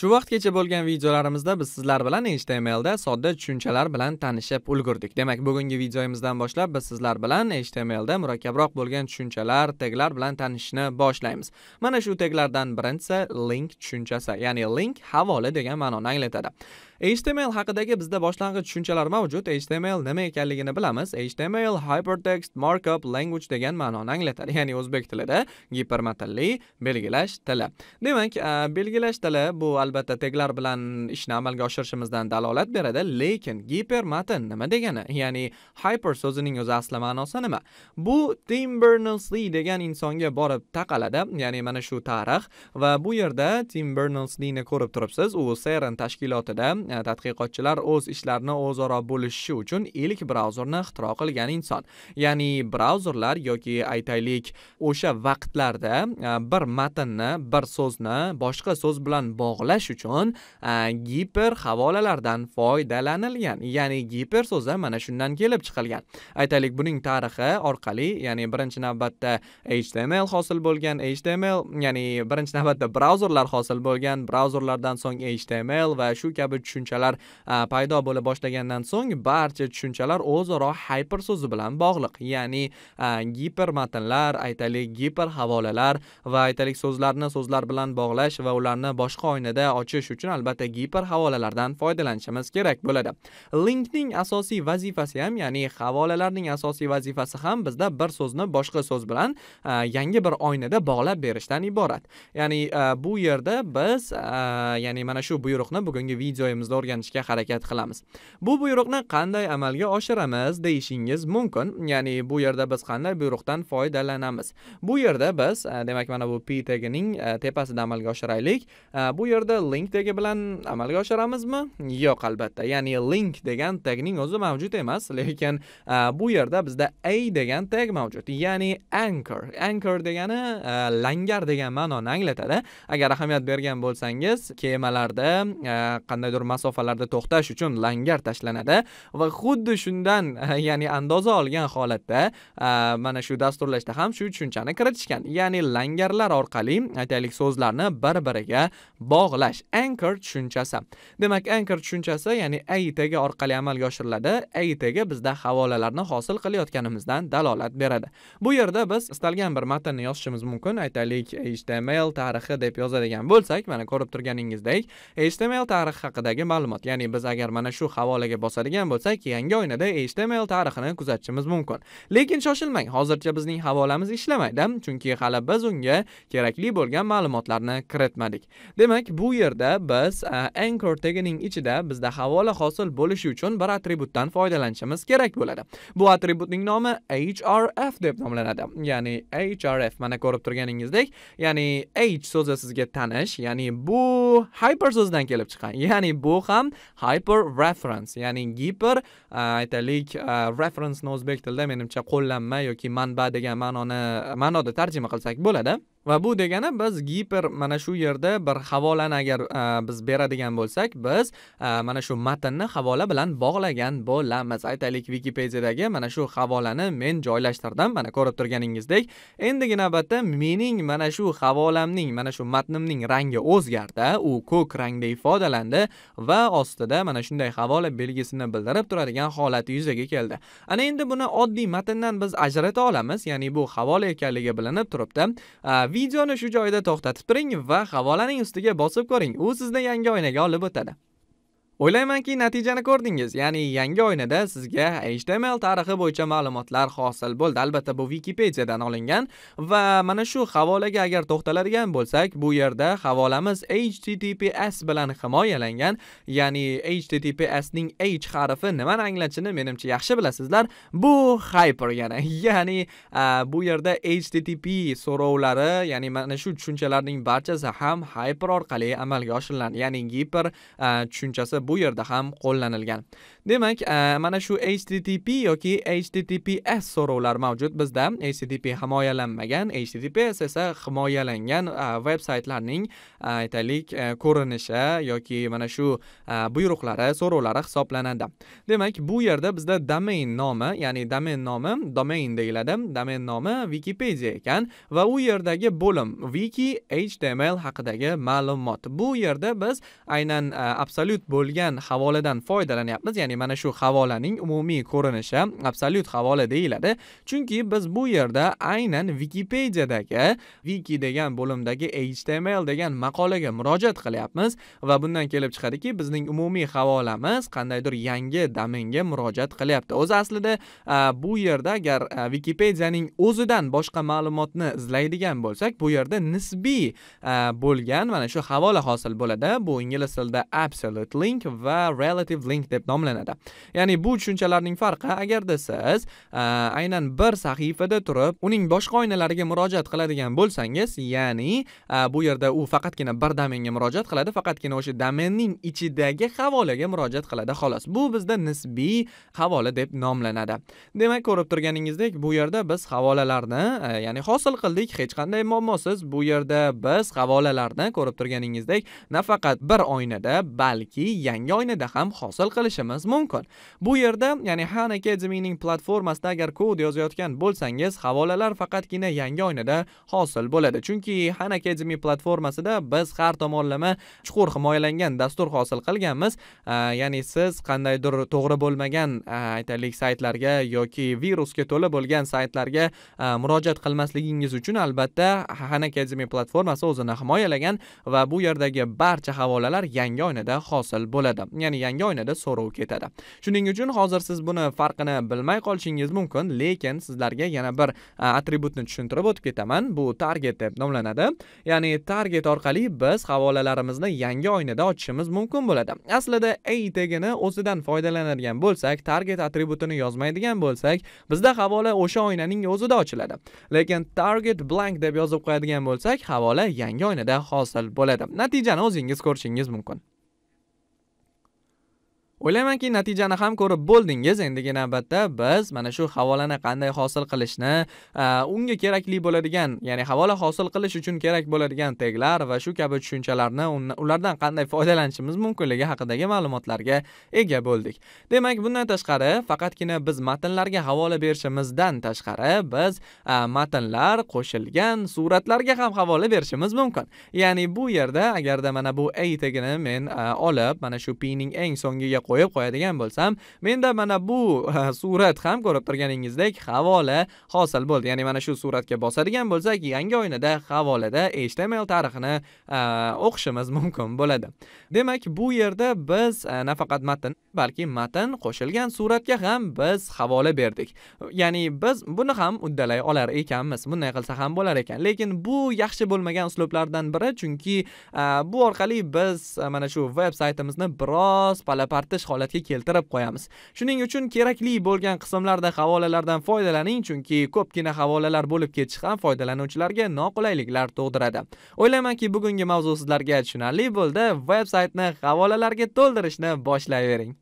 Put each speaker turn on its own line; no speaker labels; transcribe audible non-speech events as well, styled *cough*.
Shu vaqtgacha bo'lgan videolarimizda biz sizlar bilan HTML da sodda tushunchalar bilan tanishib ulgurdik. Demak, bugungi videoyimizdan boshlab biz sizlar bilan HTML da murakkabroq bo'lgan tushunchalar, taglar bilan tanishishni boshlaymiz. Mana shu taglardan birinchisi link tushunchasi, ya'ni link havola degan ma'noni anglatadi. html haqidagi bizda boshlang'ich tushunchalar mavjud html nima ekanligini bilamiz html hypertext markup language degan ma'noni anglatadi *laughs* ya'ni o'zbek tilida gipermatnli belgilash tili demak e, belgilash tili bu albatta teglar bilan ishni amalga oshirishimizdan dalolat beradi lekin gipermatn nima degani ya'ni hyper so'zining o'zi asli ma'nosi nima bu tim berners-lee degan insonga borib taqaladi ya'ni mana shu tarix va bu yerda tim berners ni ko'rib turibsiz u seren tashkilotida E, tadqiqotchilar o'z ishlarini o'zaro bo'lishishi uchun ilk brauzerni ixtiro qilgan inson ya'ni brauzerlar yoki aytaylik o'sha vaqtlarda e, bir matnni bir so'zni boshqa so'z bilan bog'lash uchun e, giper havolalardan foydalanilgan ya'ni giper so'zi mana shundan kelib chiqilgan aytaylik buning tarixi orqali ya'ni birinchi navbatda html hosil bo'lgan html ya'ni birinchi navbatda brauzerlar hosil bo'lgan brauzerlardan so'ng html va shu kabi tushun tushunchalar paydo bo'la boshlagandan so'ng barcha tushunchalar o'zaro hyper so'zi bilan bog'liq ya'ni giper matnlar aytaylik giper havolalar va aytaylik so'zlarni so'zlar bilan bog'lash va ularni boshqa oynada ochish uchun albatta giper havolalardan foydalanishimiz kerak bo'ladi linkning asosiy vazifasi ham ya'ni havolalarning asosiy vazifasi ham bizda bir so'zni boshqa so'z bilan yangi bir oynada bog'lab berishdan iborat ya'ni bu yerda biz ya'ni mana shu buyruqni bugungi videoyimizda darsda o'rganishga harakat qilamiz bu buyruqni qanday amalga oshiramiz deyishingiz mumkin ya'ni bu yerda biz qanday buyruqdan foydalanamiz bu yerda biz e, demak mana bu p tagining e, tepasida amalga oshiraylik e, bu yerda link tagi bilan amalga oshiramizmi yo'q albatta ya'ni link degan tagning o'zi mavjud emas *laughs* lekin bu yerda bizda a degan tag mavjud ya'ni anchor anchor degani langar degan ma'noni anglatadi agar ahamiyat bergan bo'lsangiz kemalarda qandaydir masofalarda to'xtash uchun langar tashlanadi va xuddi shundan *laughs* ya'ni andoza olgan holatda mana shu dasturlashda ham shu tushunchani kiritishgan ya'ni langarlar orqali aytaylik so'zlarni bir biriga bog'lash anchor tushunchasi demak anchor tushunchasi ya'ni tagi orqali amalga oshiriladi tagi bizda havolalarni hosil qilayotganimizdan dalolat beradi bu yerda biz istalgan bir matnni yozishimiz mumkin aytaylik html tarixi deb yozadigan bo'lsak mana ko'rib turganingizdek html tarixi haqidagi quyidagi ma'lumot ya'ni biz agar mana shu havolaga bosadigan bo'lsak yangi oynada html tarixini kuzatishimiz mumkin lekin shoshilmang hozircha bizning havolamiz ishlamaydi chunki hali biz unga kerakli bo'lgan ma'lumotlarni kiritmadik demak bu yerda biz anchor tegining ichida bizda havola hosil bo'lishi uchun bir atributdan foydalanishimiz kerak bo'ladi bu atributning nomi hrf deb nomlanadi ya'ni hrf mana ko'rib turganingizdek ya'ni h so'zi sizga tanish ya'ni bu hyper so'zidan kelib chiqqan ya'ni bu bu ham hyper reference ya'ni giper uh, aytaylik uh, referensni o'zbek tilida menimcha qo'llanma yoki manba degan ma'noni ma'noda tarjima qilsak bo'ladi va bu degani biz giper mana shu yerda bir havolani agar uh, biz beradigan bo'lsak biz mana shu matnni havola bilan bog'lagan bo'lamiz aytaylik wikipediyadagi mana shu havolani men joylashtirdim mana ko'rib turganingizdek endigi navbatda mening mana shu havolamning mana shu matnimning rangi o'zgardi u ko'k rangda ifodalandi va ostida mana shunday havola belgisini bildirib turadigan holat yuzaga keldi ana endi buni oddiy matndan biz ajrata olamiz ya'ni bu havola ekanligi bilinib turibdi videoni shu joyda to'xtatib turing va havolaning ustiga bosib ko'ring u sizni yangi oynaga olib o'tadi O'ylaymanki, natijani ko'rdingiz. Ya'ni yangi oynada sizga HTML tarixi bo'yicha ma'lumotlar hosil bo'ldi. Albatta, bu wikipediyadan olingan va mana shu havolaga agar to'xtaladigan bo'lsak, bu yerda havolamiz HTTPS bilan himoyalangan. Ya'ni HTTPS ning H harfi nimani anglatishini menimcha yaxshi bilasizlar. Bu hyper yana. *laughs* Ya'ni bu yerda HTTP so'rovlari, ya'ni mana shu tushunchalarning barchasi ham hyper orqali amalga oshiriladi. Ya'ni giper tushunchasi bu yerda ham qo'llanilgan demak e, mana shu http yoki https so'rovlar mavjud bizda http himoyalanmagan https esa himoyalangan e, veb saytlarning e, aytaylik ko'rinishi yoki mana shu buyruqlari so'rovlari hisoblanadi demak bu yerda bizda domain nomi ya'ni domain nomi domain deyiladi domain nomi wikipedia ekan va u yerdagi bo'lim wiki html haqidagi ma'lumot bu yerda biz aynan absolyut bo'lgan havoladan foydalanyapmiz ya'ni ya'ni mana shu havolaning umumiy ko'rinishi absolyut havola deyiladi chunki biz bu yerda aynan wikipediyadagi wiki degan bo'limdagi html degan maqolaga murojaat qilyapmiz va bundan kelib chiqadiki bizning umumiy havolamiz qandaydir yangi domenga murojaat qilyapti o'zi aslida bu yerda agar wikipediyaning o'zidan boshqa ma'lumotni izlaydigan bo'lsak bu yerda nisbiy bo'lgan mana shu havola hosil bo'ladi bu ingliz tilida absolute link va relative link deb nomlanadi hisoblanadi ya'ni bu tushunchalarning farqi agarda siz aynan bir sahifada turib uning boshqa oynalariga murojaat qiladigan bo'lsangiz ya'ni bu yerda u faqatgina bir domenga murojaat qiladi faqatgina o'sha domenning ichidagi havolaga murojaat qiladi xolos bu bizda nisbiy havola deb nomlanadi demak ko'rib turganingizdek bu yerda biz havolalarni ya'ni hosil qildik hech qanday muammosiz bu yerda biz havolalarni ko'rib turganingizdek nafaqat bir oynada balki yangi oynada ham hosil qilishimiz mumkin bu yerda ya'ni han akademining platformasida agar kod yozayotgan bo'lsangiz havolalar faqatgina yangi oynada hosil bo'ladi chunki han academy platformasida biz har tomonlama chuqur himoyalangan dastur hosil qilganmiz ya'ni siz qandaydir to'g'ri bo'lmagan aytaylik saytlarga yoki virusga to'la bo'lgan saytlarga murojaat qilmasligingiz uchun albatta han academy platformasi o'zini himoyalagan va bu yerdagi barcha havolalar yangi oynada hosil bo'ladi ya'ni yangi oynada so'rov ketadi bo'ladi shuning uchun hozir siz buni farqini bilmay qolishingiz mumkin lekin sizlarga yana bir atributni tushuntirib o'tib ketaman bu target deb nomlanadi ya'ni target orqali biz havolalarimizni yangi oynada ochishimiz mumkin bo'ladi aslida a tegini o'zidan foydalanadigan bo'lsak target atributini yozmaydigan bo'lsak bizda havola o'sha oynaning o'zida ochiladi lekin target blank deb yozib qo'yadigan bo'lsak havola yangi oynada hosil bo'ladi natijani o'zingiz ko'rishingiz mumkin o'ylaymanki natijani ham ko'rib bo'ldingiz endigi navbatda biz mana shu havolani qanday hosil qilishni unga kerakli bo'ladigan ya'ni havola hosil qilish uchun kerak bo'ladigan teglar va shu kabi tushunchalarni ulardan qanday foydalanishimiz mumkinligi haqidagi ma'lumotlarga ega bo'ldik demak bundan tashqari faqatgina biz matnlarga havola berishimizdan tashqari biz matnlar qo'shilgan suratlarga ham havola berishimiz mumkin ya'ni bu yerda agarda mana bu a tegini men olib mana shu p ning eng so'ngiga qo'yib qo'yadigan bo'lsam menda mana bu *laughs* surat ham ko'rib turganingizdek havola hosil bo'ldi ya'ni mana shu suratga bosadigan bo'lsak yangi oynada havolada html tarixini o'qishimiz *laughs* mumkin bo'ladi demak bu yerda biz nafaqat matn balki matn qo'shilgan suratga ham biz havola berdik ya'ni biz buni ham uddalay olar ekanmiz bunday qilsa ham bo'lar ekan lekin bu yaxshi bo'lmagan uslublardan biri chunki bu orqali biz mana shu veb saytimizni biroz palapartish qilish holatga keltirib qo'yamiz shuning uchun kerakli bo'lgan qismlarda havolalardan foydalaning chunki ko'pgina havolalar bo'lib ketishi ham foydalanuvchilarga noqulayliklar tug'diradi o'ylaymanki bugungi mavzu sizlarga tushunarli bo'ldi veb saytni havolalarga to'ldirishni boshlayvering